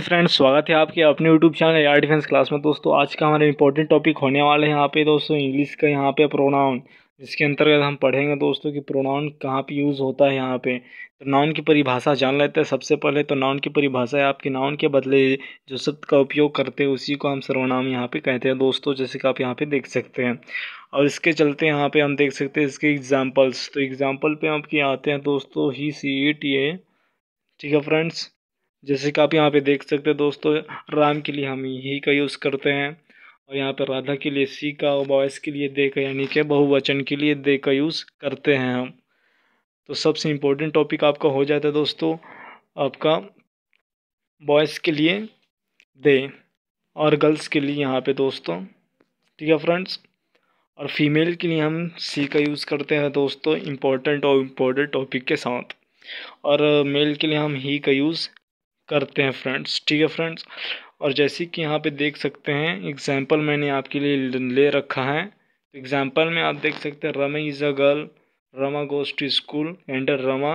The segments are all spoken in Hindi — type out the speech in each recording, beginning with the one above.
फ्रेंड्स स्वागत है आपके अपने YouTube channel air defence class में दोस्तों आज का हमारा इंपॉर्टेंट टॉपिक होने वाला है यहाँ पे दोस्तों इंग्लिश का यहाँ पे प्रोनाउन जिसके अंतर्गत हम पढ़ेंगे दोस्तों कि प्रोनाउन कहाँ पे यूज़ होता है यहाँ पे तो नाउन की परिभाषा जान लेते हैं सबसे पहले तो नाउन की परिभाषा है आपके नाउन के बदले जो शब्द का उपयोग करते हैं उसी को हम सर्वनाम यहाँ पे कहते हैं दोस्तों जैसे कि आप यहाँ पे देख सकते हैं और इसके चलते यहाँ पे हम देख सकते हैं इसके एग्जाम्पल्स तो एग्जाम्पल पर आपके आते हैं दोस्तों ही सी टी ए ठीक है फ्रेंड्स जैसे कि आप यहाँ पे देख सकते हैं दोस्तों राम के लिए हम ही का यूज़ करते हैं और यहाँ पर राधा के लिए सी का और बॉयस के लिए दे का यानी कि बहुवचन के लिए दे का यूज़ करते हैं हम तो सबसे इम्पोर्टेंट टॉपिक आपका हो जाता है दोस्तों आपका बॉयज़ के लिए दे और गर्ल्स के लिए यहाँ पे दोस्तों ठीक है फ्रेंड्स और फीमेल के लिए हम सी का यूज़ करते हैं दोस्तों इम्पोर्टेंट और इम्पोर्टेंट टॉपिक के साथ और मेल के लिए हम ही का यूज़ करते हैं फ्रेंड्स ठीक है फ्रेंड्स और जैसे कि यहाँ पे देख सकते हैं एग्जाम्पल मैंने आपके लिए ले रखा है तो एग्जाम्पल में आप देख सकते हैं Rama is a girl Rama goes to school and Rama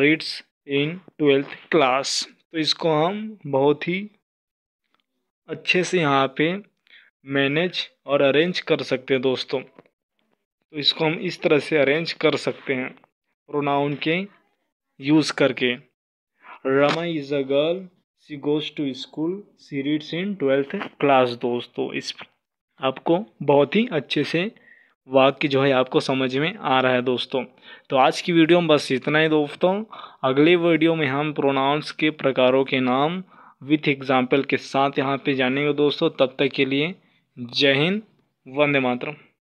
reads in twelfth class तो इसको हम बहुत ही अच्छे से यहाँ पे मैनेज और अरेंज कर सकते हैं दोस्तों तो इसको हम इस तरह से अरेंज कर सकते हैं प्रोनाउन के यूज़ करके Rama is a girl she goes to school she reads in twelfth class दोस्तों इस आपको बहुत ही अच्छे से वाक्य जो है आपको समझ में आ रहा है दोस्तों तो आज की वीडियो में बस इतना ही दोस्तों अगले वीडियो में हम प्रोनाउंस के प्रकारों के नाम विथ एग्जाम्पल के साथ यहाँ पे जानेंगे दोस्तों तब तक के लिए जय हिंद वंदे मातरम